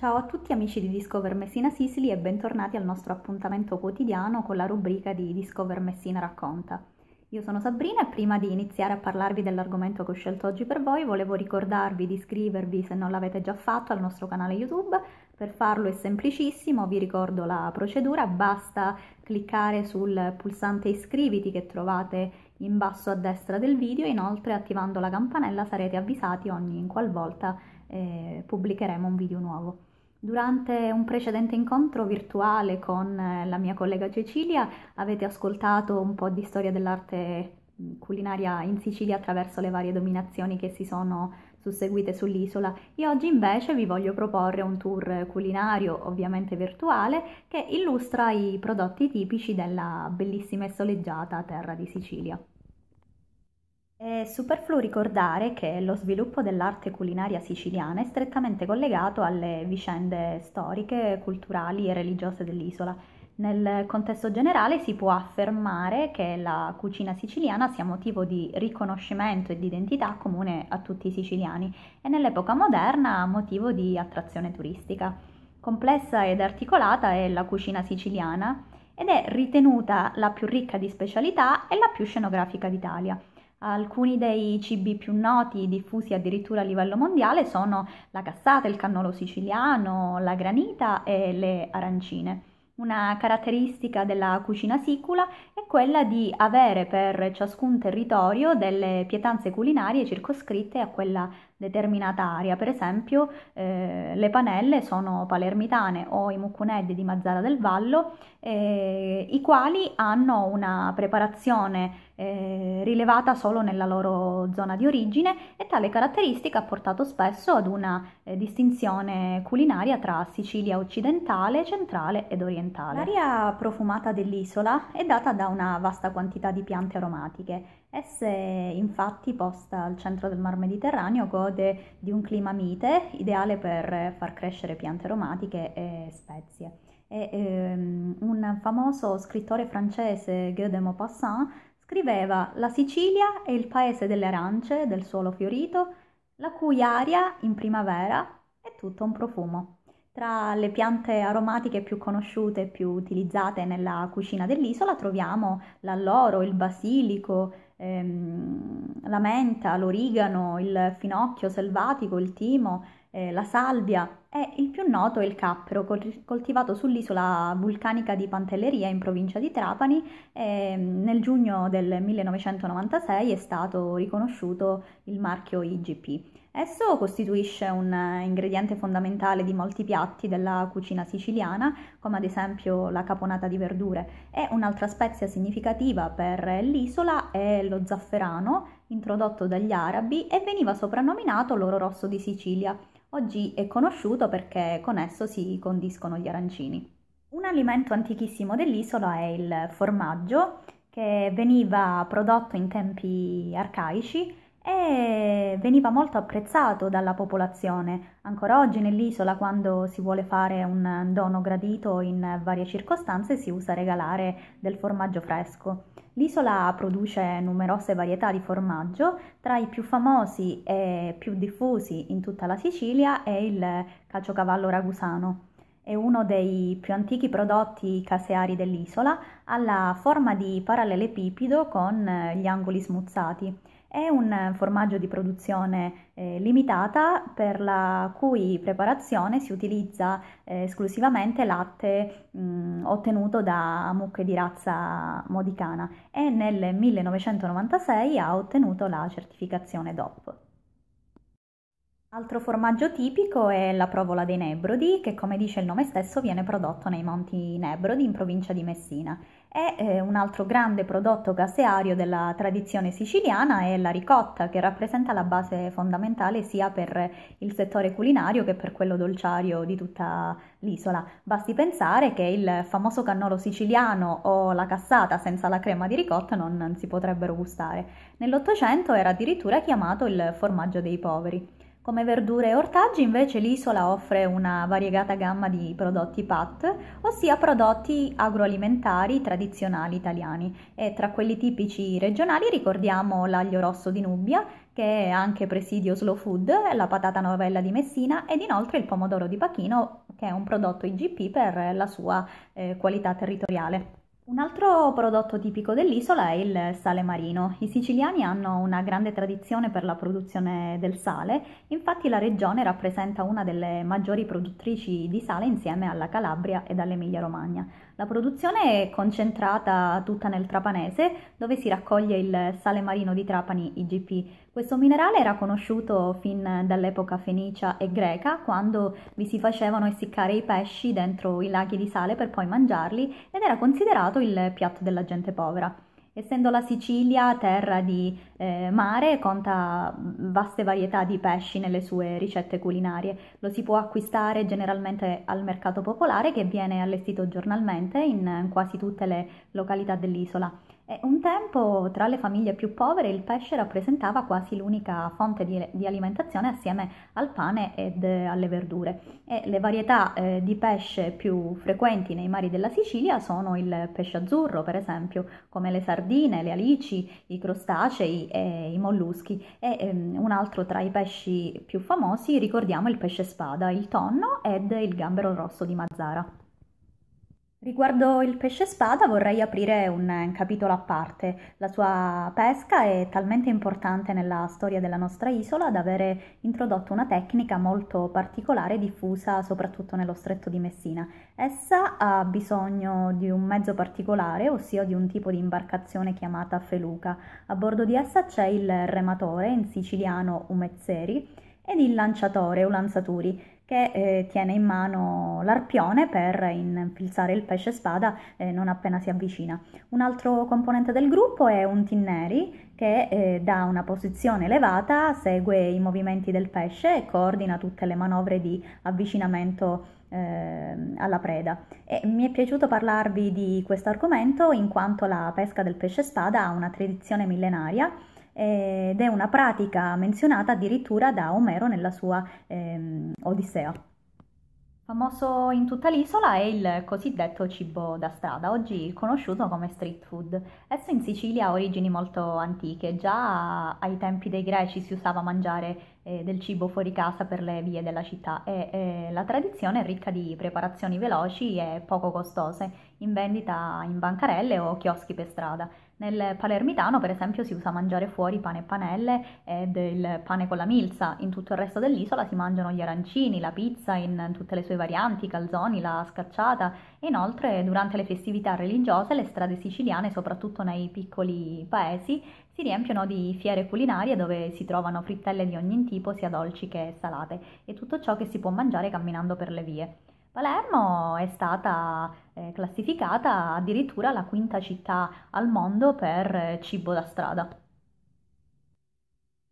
Ciao a tutti amici di Discover Messina Sicily e bentornati al nostro appuntamento quotidiano con la rubrica di Discover Messina Racconta. Io sono Sabrina e prima di iniziare a parlarvi dell'argomento che ho scelto oggi per voi volevo ricordarvi di iscrivervi se non l'avete già fatto al nostro canale YouTube. Per farlo è semplicissimo, vi ricordo la procedura, basta cliccare sul pulsante iscriviti che trovate in basso a destra del video, inoltre attivando la campanella sarete avvisati ogni qualvolta eh, pubblicheremo un video nuovo. Durante un precedente incontro virtuale con eh, la mia collega Cecilia avete ascoltato un po' di storia dell'arte mm, culinaria in Sicilia attraverso le varie dominazioni che si sono susseguite sull'isola. Io oggi invece vi voglio proporre un tour culinario, ovviamente virtuale, che illustra i prodotti tipici della bellissima e soleggiata terra di Sicilia. È superfluo ricordare che lo sviluppo dell'arte culinaria siciliana è strettamente collegato alle vicende storiche, culturali e religiose dell'isola. Nel contesto generale si può affermare che la cucina siciliana sia motivo di riconoscimento e di identità comune a tutti i siciliani e nell'epoca moderna motivo di attrazione turistica. Complessa ed articolata è la cucina siciliana ed è ritenuta la più ricca di specialità e la più scenografica d'Italia. Alcuni dei cibi più noti, diffusi addirittura a livello mondiale, sono la cassata, il cannolo siciliano, la granita e le arancine. Una caratteristica della cucina sicula è quella di avere per ciascun territorio delle pietanze culinarie circoscritte a quella determinata area. Per esempio eh, le panelle sono palermitane o i mucunelli di Mazzara del Vallo, eh, i quali hanno una preparazione eh, rilevata solo nella loro zona di origine e tale caratteristica ha portato spesso ad una eh, distinzione culinaria tra Sicilia occidentale, centrale ed orientale. L'aria profumata dell'isola è data da una vasta quantità di piante aromatiche Esse infatti posta al centro del Mar Mediterraneo gode di un clima mite, ideale per far crescere piante aromatiche e spezie. E, ehm, un famoso scrittore francese, Guy de Maupassant, scriveva La Sicilia è il paese delle arance, del suolo fiorito, la cui aria in primavera è tutto un profumo. Tra le piante aromatiche più conosciute e più utilizzate nella cucina dell'isola troviamo l'alloro, il basilico, ehm, la menta, l'origano, il finocchio selvatico, il timo, eh, la salvia e il più noto è il cappero, col- coltivato sull'isola vulcanica di Pantelleria in provincia di Trapani. Ehm, nel giugno del 1996 è stato riconosciuto il marchio IGP. Esso costituisce un eh, ingrediente fondamentale di molti piatti della cucina siciliana, come ad esempio la caponata di verdure, e un'altra spezia significativa per l'isola è lo zafferano, introdotto dagli arabi e veniva soprannominato l'oro rosso di Sicilia. Oggi è conosciuto perché con esso si condiscono gli arancini. Un alimento antichissimo dell'isola è il formaggio, che veniva prodotto in tempi arcaici e veniva molto apprezzato dalla popolazione. Ancora oggi nell'isola quando si vuole fare un dono gradito in varie circostanze si usa regalare del formaggio fresco. L'isola produce numerose varietà di formaggio, tra i più famosi e più diffusi in tutta la Sicilia è il caciocavallo ragusano. È uno dei più antichi prodotti caseari dell'isola, ha la forma di parallelepipido con gli angoli smuzzati è un formaggio di produzione eh, limitata per la cui preparazione si utilizza eh, esclusivamente latte mh, mm, ottenuto da mucche di razza modicana e nel 1996 ha ottenuto la certificazione DOP. Altro formaggio tipico è la provola dei Nebrodi che come dice il nome stesso viene prodotto nei Monti Nebrodi in provincia di Messina. E eh, un altro grande prodotto caseario della tradizione siciliana è la ricotta, che rappresenta la base fondamentale sia per il settore culinario che per quello dolciario di tutta l'isola. Basti pensare che il famoso cannolo siciliano o la cassata senza la crema di ricotta non si potrebbero gustare. Nell'Ottocento era addirittura chiamato il formaggio dei poveri. Come verdure e ortaggi invece l'isola offre una variegata gamma di prodotti PAT, ossia prodotti agroalimentari tradizionali italiani e tra quelli tipici regionali ricordiamo l'aglio rosso di Nubia che è anche presidio slow food, la patata novella di Messina ed inoltre il pomodoro di Pachino, che è un prodotto IGP per la sua eh, qualità territoriale. Un altro prodotto tipico dell'isola è il sale marino. I siciliani hanno una grande tradizione per la produzione del sale, infatti la regione rappresenta una delle maggiori produttrici di sale insieme alla Calabria ed all'Emilia Romagna. La produzione è concentrata tutta nel trapanese, dove si raccoglie il sale marino di Trapani IGP. Questo minerale era conosciuto fin dall'epoca fenicia e greca, quando vi si facevano essiccare i pesci dentro i laghi di sale per poi mangiarli ed era considerato il piatto della gente povera. Essendo la Sicilia terra di eh, mare, conta vaste varietà di pesci nelle sue ricette culinarie. Lo si può acquistare generalmente al mercato popolare che viene allestito giornalmente in quasi tutte le località dell'isola un tempo tra le famiglie più povere il pesce rappresentava quasi l'unica fonte di, di alimentazione assieme al pane ed eh, alle verdure e le varietà eh, di pesce più frequenti nei mari della Sicilia sono il pesce azzurro per esempio come le sardine, le alici, i crostacei e i molluschi e ehm, un altro tra i pesci più famosi ricordiamo il pesce spada, il tonno ed il gambero rosso di Mazzara. Riguardo il pesce spada vorrei aprire un capitolo a parte. La sua pesca è talmente importante nella storia della nostra isola da avere introdotto una tecnica molto particolare diffusa soprattutto nello stretto di Messina. Essa ha bisogno di un mezzo particolare, ossia di un tipo di imbarcazione chiamata feluca. A bordo di essa c'è il rematore, in siciliano umezzeri, ed il lanciatore o lanzaturi che eh, tiene in mano l'arpione per infilzare il pesce spada eh, non appena si avvicina. Un altro componente del gruppo è un tinneri che eh, da una posizione elevata segue i movimenti del pesce e coordina tutte le manovre di avvicinamento ehm, alla preda. E mi è piaciuto parlarvi di questo argomento in quanto la pesca del pesce spada ha una tradizione millenaria ed è una pratica menzionata addirittura da Omero nella sua ehm, Odissea. Famoso in tutta l'isola è il cosiddetto cibo da strada, oggi conosciuto come street food. Esso in Sicilia ha origini molto antiche, già ai tempi dei greci si usava mangiare eh, del cibo fuori casa per le vie della città e eh, la tradizione è ricca di preparazioni veloci e poco costose, in vendita in bancarelle o chioschi per strada. Nel palermitano, per esempio, si usa mangiare fuori pane e panelle ed il pane con la milza. In tutto il resto dell'isola si mangiano gli arancini, la pizza in tutte le sue varianti, i calzoni, la scacciata inoltre durante le festività religiose le strade siciliane, soprattutto nei piccoli paesi, si riempiono di fiere culinarie dove si trovano frittelle di ogni tipo, sia dolci che salate, e tutto ciò che si può mangiare camminando per le vie. Palermo è stata eh, classificata addirittura la quinta città al mondo per eh, cibo da strada.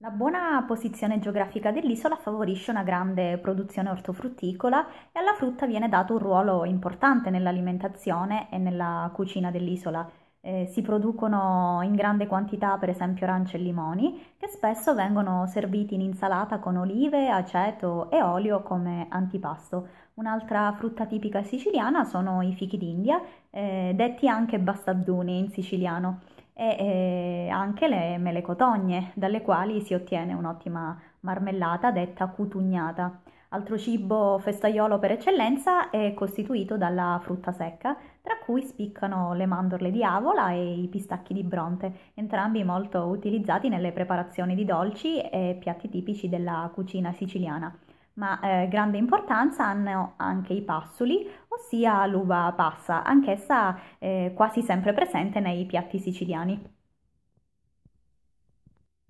La buona posizione geografica dell'isola favorisce una grande produzione ortofrutticola e alla frutta viene dato un ruolo importante nell'alimentazione e nella cucina dell'isola eh, si producono in grande quantità per esempio arance e limoni, che spesso vengono serviti in insalata con olive, aceto e olio come antipasto. Un'altra frutta tipica siciliana sono i fichi d'India, eh, detti anche bastadduni in siciliano, e eh, anche le mele cotogne, dalle quali si ottiene un'ottima marmellata detta cutugnata. Altro cibo festaiolo per eccellenza è costituito dalla frutta secca, tra cui spiccano le mandorle di avola e i pistacchi di bronte, entrambi molto utilizzati nelle preparazioni di dolci e piatti tipici della cucina siciliana. Ma eh, grande importanza hanno anche i passuli, ossia l'uva passa, anch'essa eh, quasi sempre presente nei piatti siciliani.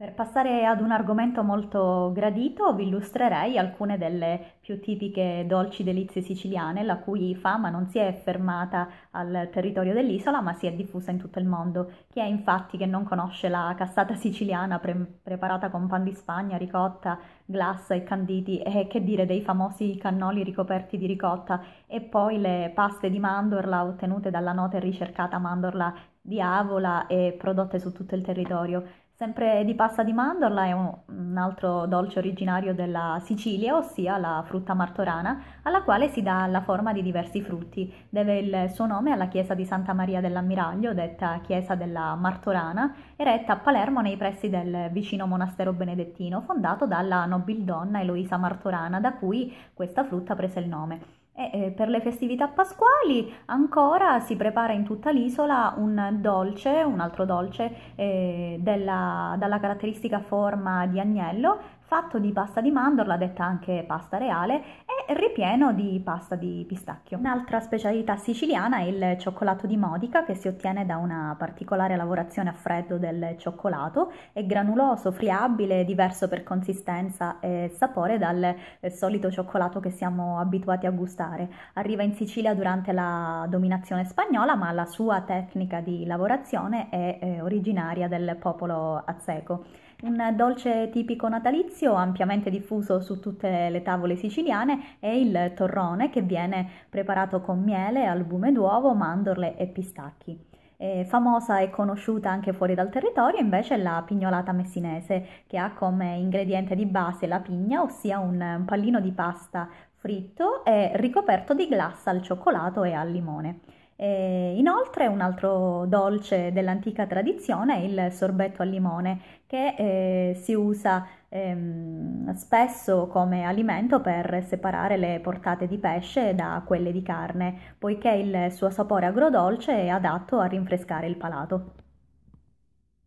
Per passare ad un argomento molto gradito vi illustrerei alcune delle più tipiche dolci delizie siciliane, la cui fama non si è fermata al territorio dell'isola ma si è diffusa in tutto il mondo. Chi è infatti che non conosce la cassata siciliana pre- preparata con pan di Spagna, ricotta, glassa e canditi e che dire dei famosi cannoli ricoperti di ricotta e poi le paste di mandorla ottenute dalla nota e ricercata mandorla di Avola e prodotte su tutto il territorio. Sempre di pasta di mandorla è un altro dolce originario della Sicilia, ossia la frutta martorana, alla quale si dà la forma di diversi frutti. Deve il suo nome alla chiesa di Santa Maria dell'Ammiraglio, detta chiesa della Martorana, eretta a Palermo nei pressi del vicino monastero benedettino, fondato dalla nobildonna Eloisa Martorana, da cui questa frutta prese il nome. E eh, per le festività pasquali ancora si prepara in tutta l'isola un dolce, un altro dolce eh, della, dalla caratteristica forma di agnello fatto di pasta di mandorla, detta anche pasta reale, e ripieno di pasta di pistacchio. Un'altra specialità siciliana è il cioccolato di Modica, che si ottiene da una particolare lavorazione a freddo del cioccolato. È granuloso, friabile, diverso per consistenza e sapore dal eh, solito cioccolato che siamo abituati a gustare. Arriva in Sicilia durante la dominazione spagnola, ma la sua tecnica di lavorazione è eh, originaria del popolo azzeco. Un dolce tipico natalizio ampiamente diffuso su tutte le tavole siciliane è il torrone che viene preparato con miele, albume d'uovo, mandorle e pistacchi. Eh, famosa e conosciuta anche fuori dal territorio invece è la pignolata messinese che ha come ingrediente di base la pigna, ossia un pallino di pasta fritto e ricoperto di glassa al cioccolato e al limone. E inoltre un altro dolce dell'antica tradizione è il sorbetto al limone che eh, si usa ehm, spesso come alimento per separare le portate di pesce da quelle di carne, poiché il suo sapore agrodolce è adatto a rinfrescare il palato.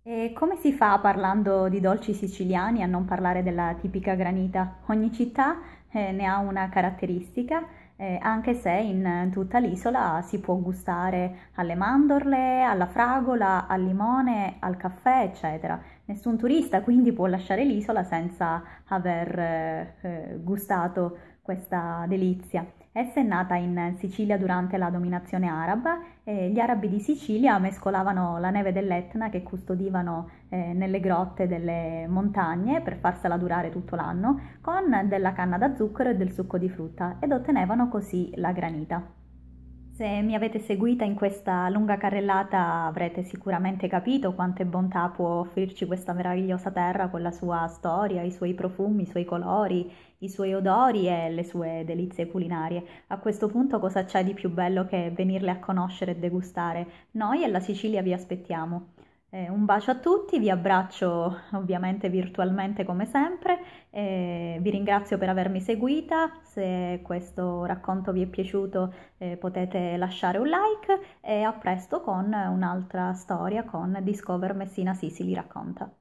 E come si fa parlando di dolci siciliani a non parlare della tipica granita? Ogni città eh, ne ha una caratteristica eh, anche se in tutta l'isola si può gustare alle mandorle, alla fragola, al limone, al caffè, eccetera. Nessun turista quindi può lasciare l'isola senza aver eh, eh gustato questa delizia. Essa è nata in Sicilia durante la dominazione araba e gli arabi di Sicilia mescolavano la neve dell'Etna che custodivano eh, nelle grotte delle montagne per farsela durare tutto l'anno con della canna da zucchero e del succo di frutta ed ottenevano così la granita. Se mi avete seguita in questa lunga carrellata avrete sicuramente capito quante bontà può offrirci questa meravigliosa terra con la sua storia, i suoi profumi, i suoi colori, i suoi odori e le sue delizie culinarie. A questo punto cosa c'è di più bello che venirle a conoscere e degustare? Noi e la Sicilia vi aspettiamo. Eh, un bacio a tutti, vi abbraccio ovviamente virtualmente come sempre, eh, vi ringrazio per avermi seguita, se questo racconto vi è piaciuto eh, potete lasciare un like e a presto con un'altra storia con Discover Messina Sicily racconta.